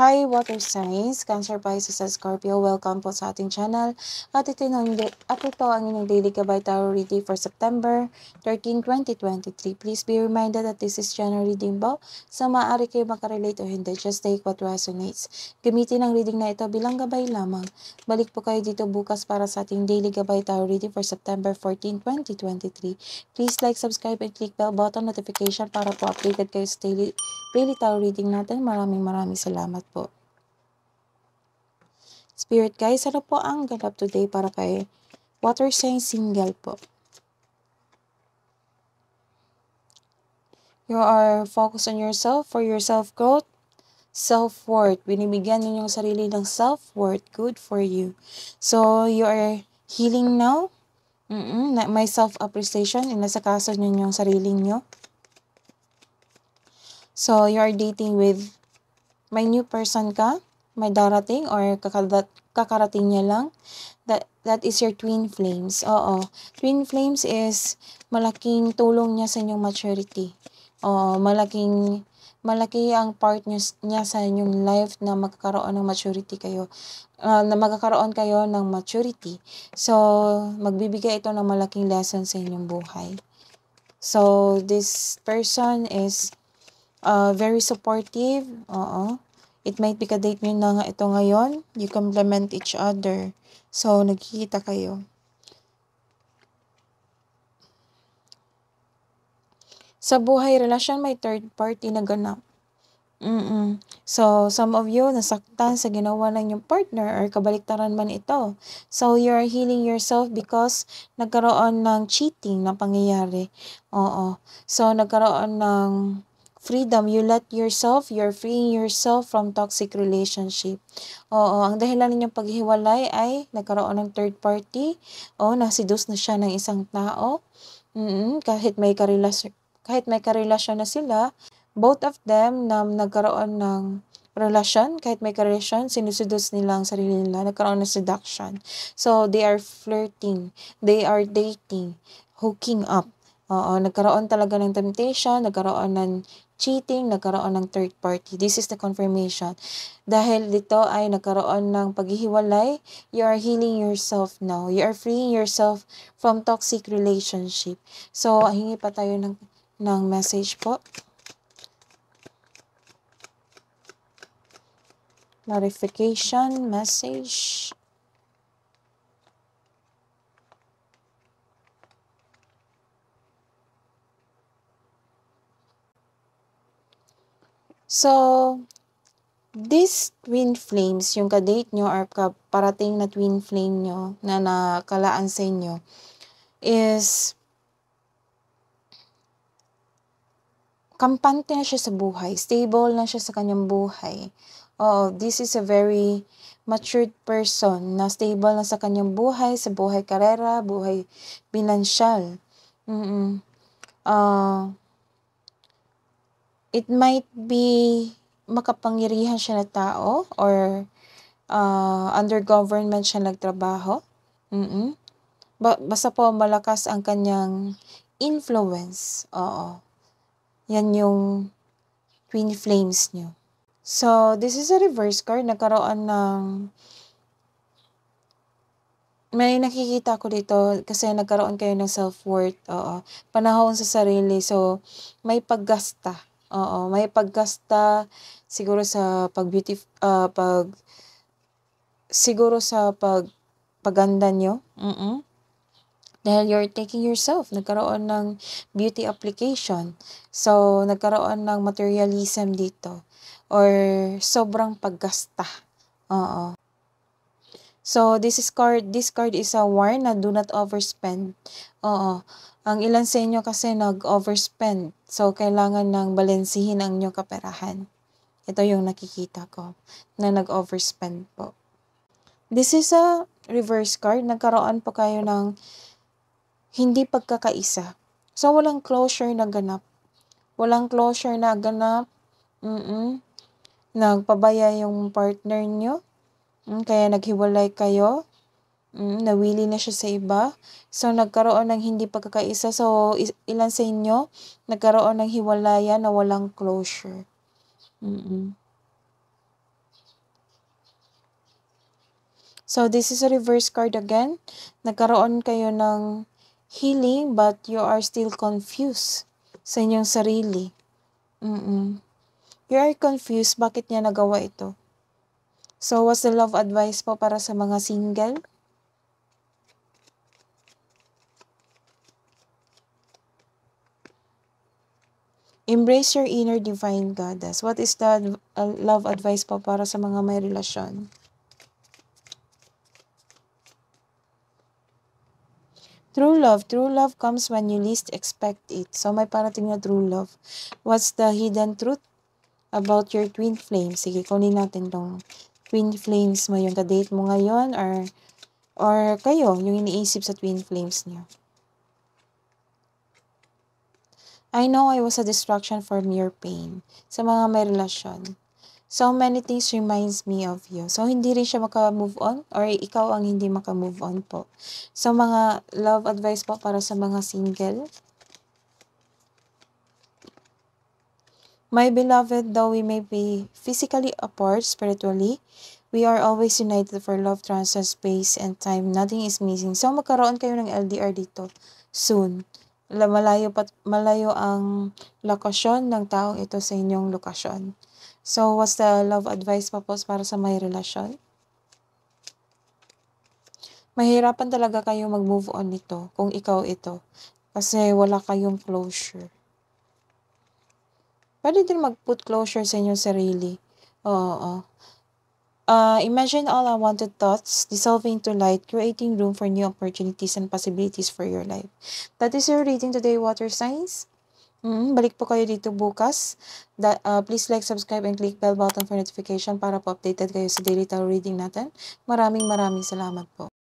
Hi, Water Signs, Cancer, Pisces, at Scorpio. Welcome po sa ating channel. At ito, at ito ang inyong Daily Gabay Tarot reading for September 13, 2023. Please be reminded that this is general reading po. So, maaari kayo makarelate o hindi. Just take what resonates. Gamitin ang reading na ito bilang gabay lamang. Balik po kayo dito bukas para sa ating Daily Gabay Tarot reading for September 14, 2023. Please like, subscribe, and click bell button notification para po updated kayo sa Daily, daily Tarot reading natin. Maraming maraming salamat po. Spirit guys, ano po ang ganap today para kay water sign single po? You are focused on yourself for your self-growth, self-worth. Binibigyan ninyo yung sarili ng self-worth. Good for you. So, you are healing now. Mm-mm, may self-appreciation. Inasakaso nyo yung sarili nyo. So, you are dating with may new person ka, may darating or kakarating niya lang. That, that is your twin flames. Oo. Twin flames is malaking tulong niya sa inyong maturity. Oo, malaking malaki ang part niya, niya sa inyong life na magkakaroon ng maturity kayo. Uh, na magkakaroon kayo ng maturity. So, magbibigay ito ng malaking lesson sa inyong buhay. So, this person is uh, very supportive. Oo. It might be ka-date nyo na nga ito ngayon. You complement each other. So, nagkikita kayo. Sa buhay relasyon, may third party na ganap. Mm-mm. So, some of you nasaktan sa ginawa ng yung partner or kabaliktaran man ito. So, you are healing yourself because nagkaroon ng cheating na pangyayari. Oo. So, nagkaroon ng freedom. You let yourself, you're freeing yourself from toxic relationship. Oo, ang dahilan ninyong paghiwalay ay nagkaroon ng third party. O, nasidus na siya ng isang tao. Mm-mm, kahit may karelasyon, kahit may karelasyon na sila, both of them na nagkaroon ng relasyon, kahit may karelasyon, sinusudos nila ang sarili nila, nagkaroon ng seduction. So, they are flirting, they are dating, hooking up. Oo, nagkaroon talaga ng temptation, nagkaroon ng cheating, nagkaroon ng third party. This is the confirmation. Dahil dito ay nagkaroon ng paghihiwalay, you are healing yourself now. You are freeing yourself from toxic relationship. So, hingi pa tayo ng, ng message po. Clarification message. So, these twin flames, yung kadate nyo or parating na twin flame nyo na nakalaan sa inyo, is kampante na siya sa buhay, stable na siya sa kanyang buhay. Oh, this is a very matured person na stable na sa kanyang buhay, sa buhay karera, buhay binansyal. Mm-mm. Uh, it might be makapangyarihan siya na tao or uh, under government siya nagtrabaho. Mm-mm. Ba- basta po malakas ang kanyang influence. Oo. Yan yung twin flames niyo. So, this is a reverse card. Nagkaroon ng... May nakikita ko dito kasi nagkaroon kayo ng self-worth. Oo. Panahon sa sarili. So, may paggasta Oo, may pagkasta siguro sa pag beauty ah, pag siguro sa pag paganda niyo, mm. Dahil you're taking yourself, nagkaroon ng beauty application. So, nagkaroon ng materialism dito or sobrang paggasta. Oo. So, this is card, this card is a warn na do not overspend. Oo. Ang ilan sa inyo kasi nag-overspend So, kailangan nang balensihin ang inyong kaperahan. Ito yung nakikita ko na nag-overspend po. This is a reverse card. Nagkaroon po kayo ng hindi pagkakaisa. So, walang closure na ganap. Walang closure na ganap. Mm-mm. Nagpabaya yung partner nyo. Mm, kaya naghiwalay kayo. Mm, nawili na siya sa iba. So, nagkaroon ng hindi pagkakaisa. So, ilan sa inyo nagkaroon ng hiwalayan na walang closure. Mm-mm. So, this is a reverse card again. Nagkaroon kayo ng healing but you are still confused sa inyong sarili. Mm-mm. You are confused bakit niya nagawa ito. So, what's the love advice po para sa mga single? Embrace your inner divine goddess. What is the uh, love advice po para sa mga may relasyon? True love. True love comes when you least expect it. So may parating na true love. What's the hidden truth about your twin flame? Sige, kunin natin tong twin flames mo, yung kadate mo ngayon or or kayo, yung iniisip sa twin flames niyo. I know I was a distraction for your pain sa mga may relasyon. So many things reminds me of you. So hindi rin siya maka-move on or ikaw ang hindi maka-move on po. So mga love advice po para sa mga single. My beloved, though we may be physically apart spiritually, we are always united for love, transcends space and time. Nothing is missing. So magkaroon kayo ng LDR dito soon malayo, pat, malayo ang lokasyon ng taong ito sa inyong lokasyon. So, what's the love advice pa po para sa may relasyon? Mahirapan talaga kayo mag-move on nito kung ikaw ito. Kasi wala kayong closure. Pwede din mag-put closure sa inyong sarili. Oo. oo. Uh, imagine all unwanted thoughts dissolving to light, creating room for new opportunities and possibilities for your life. That is your reading today, Water Signs. Mm, balik po kayo dito bukas. That, uh, please like, subscribe, and click bell button for notification para po updated kayo sa daily tarot reading natin. Maraming maraming salamat po.